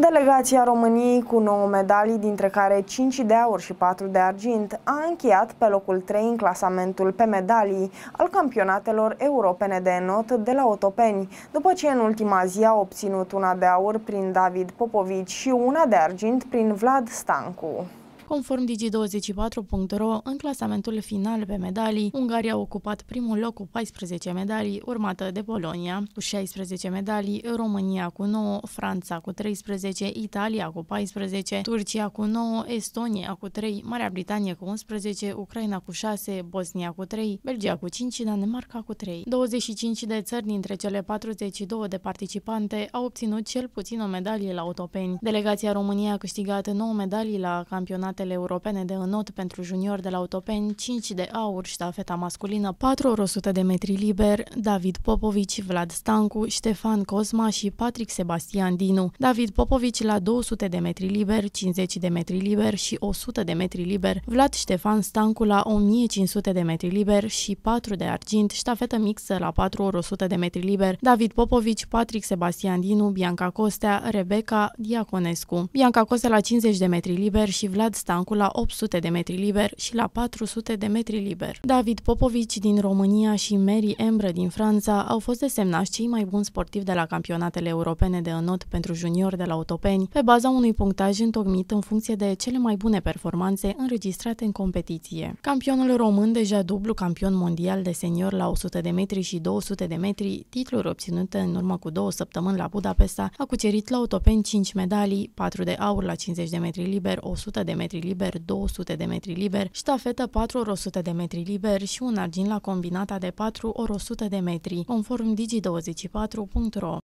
Delegația României cu 9 medalii, dintre care 5 de aur și 4 de argint, a încheiat pe locul 3 în clasamentul pe medalii al campionatelor europene de not de la Otopeni, după ce în ultima zi a obținut una de aur prin David Popovici și una de argint prin Vlad Stancu. Conform Digi24.ro, în clasamentul final pe medalii, Ungaria a ocupat primul loc cu 14 medalii, urmată de Polonia cu 16 medalii, România cu 9, Franța cu 13, Italia cu 14, Turcia cu 9, Estonia cu 3, Marea Britanie cu 11, Ucraina cu 6, Bosnia cu 3, Belgia cu 5 și Danemarca cu 3. 25 de țări dintre cele 42 de participante au obținut cel puțin o medalie la autopeni. Delegația România a câștigat 9 medalii la campionat campionatele europene de înot pentru juniori de la Otopeni, 5 de aur, tafeta masculină, 4 ori 100 de metri liber, David Popovici, Vlad Stancu, Ștefan Cosma și Patrick Sebastian Dinu. David Popovici la 200 de metri liber, 50 de metri liber și 100 de metri liber, Vlad Ștefan Stancu la 1500 de metri liber și 4 de argint, ștafetă mixă la 4 ori 100 de metri liber, David Popovici, Patrick Sebastian Dinu, Bianca Costea, Rebecca Diaconescu. Bianca Costea la 50 de metri liber și Vlad Stancul la 800 de metri liber și la 400 de metri liber. David Popovici din România și Mary Embră din Franța au fost desemnați cei mai buni sportivi de la campionatele europene de înot pentru juniori de la Otopeni, pe baza unui punctaj întocmit în funcție de cele mai bune performanțe înregistrate în competiție. Campionul român, deja dublu campion mondial de senior la 100 de metri și 200 de metri, titluri obținute în urmă cu două săptămâni la Budapesta, a cucerit la Otopeni 5 medalii, 4 de aur la 50 de metri liber, 100 de metri metri liber, 200 de metri liber, ștafetă 4 ori 100 de metri liber și un argint la combinata de 4 ori 100 de metri, conform digi24.ro.